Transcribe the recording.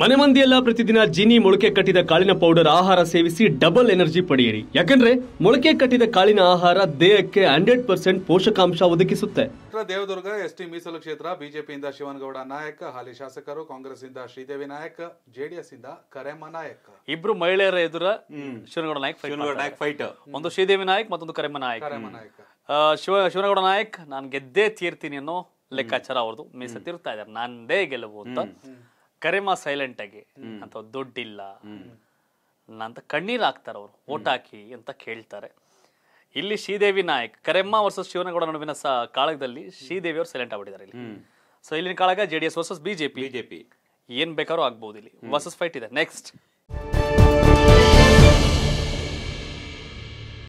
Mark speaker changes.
Speaker 1: ಮನೆ ಮಂದಿಯೆಲ್ಲ ಪ್ರತಿದಿನ ಜೀನಿ ಮೊಳಕೆ ಕಟ್ಟಿದ ಕಾಳಿನ ಪೌಡರ್ ಆಹಾರ ಸೇವಿಸಿ ಡಬಲ್ ಎನರ್ಜಿ ಪಡೆಯಿರಿ ಯಾಕಂದ್ರೆ ಮೊಳಕೆ ಕಟ್ಟಿದ ಕಾಳಿನ ಆಹಾರ ದೇಹಕ್ಕೆ ಹಂಡ್ರೆಡ್ ಪರ್ಸೆಂಟ್ ಪೋಷಕಾಂಶ ಒದಗಿಸುತ್ತೆ
Speaker 2: ದೇವದುರ್ಗ ಎಸ್ ಟಿ ಮೀಸಲು ಕ್ಷೇತ್ರ ಬಿಜೆಪಿಯಿಂದ ಶಿವನಗೌಡ ನಾಯಕ ಹಾಲಿ ಶಾಸಕರು ಕಾಂಗ್ರೆಸ್ ಇಂದ ಶ್ರೀದೇವಿ ನಾಯಕ ಜೆಡಿಎಸ್ ಇಂದ ಕರೆಮ್ಮ ನಾಯಕ
Speaker 3: ಇಬ್ರು ಮಹಿಳೆಯರ ಎದುರ ಶಿವನಗೌಡ ನಾಯಕ್ ನಾಯಕ್ ಫೈಟ್ ಒಂದು ಶ್ರೀದೇವಿ ನಾಯಕ್ ಮತ್ತೊಂದು ಕರೇಮ ನಾಯಕ್ ಶಿವ ಶಿವನಗೌಡ ನಾಯಕ್ ನಾನು ಗೆದ್ದೇ ತೀರ್ತೀನಿ ಅನ್ನೋ ಲೆಕ್ಕಾಚಾರ ಅವ್ರದ್ದು ತೀರ್ತಾ ಇದ್ದಾರೆ ನಂದೇ ಗೆಲುವು ಅಂತ ಕರೆಮ ಸೈಲೆಂಟ್ ಆಗಿ ಅಂತ ದುಡ್ಡಿಲ್ಲ ಅಂತ ಕಣ್ಣೀರ್ ಹಾಕ್ತಾರೆ ಅವರು ಓಟ್ ಹಾಕಿ ಅಂತ ಕೇಳ್ತಾರೆ ಇಲ್ಲಿ ಶ್ರೀದೇವಿ ನಾಯಕ್ ಕರೆಮ್ಮ ವರ್ಸಸ್ ಶಿವನಗೌಡ ನಡುವಿನ ಕಾಳಗದಲ್ಲಿ ಶ್ರೀದೇವಿ ಅವರು ಸೈಲೆಂಟ್ ಆಗ್ಬಿಟ್ಟಿದ್ದಾರೆ ಇಲ್ಲಿ ಸೊ ಇಲ್ಲಿನ ಕಾಳಗ ಜೆಡಿಎಸ್ ವರ್ಸಸ್ ಬಿಜೆಪಿ ಬಿಜೆಪಿ ಏನ್ ಬೇಕಾದ್ರೂ ಆಗ್ಬಹುದು ಇಲ್ಲಿ ವರ್ಸಸ್ ಫೈಟ್ ಇದೆ ನೆಕ್ಸ್ಟ್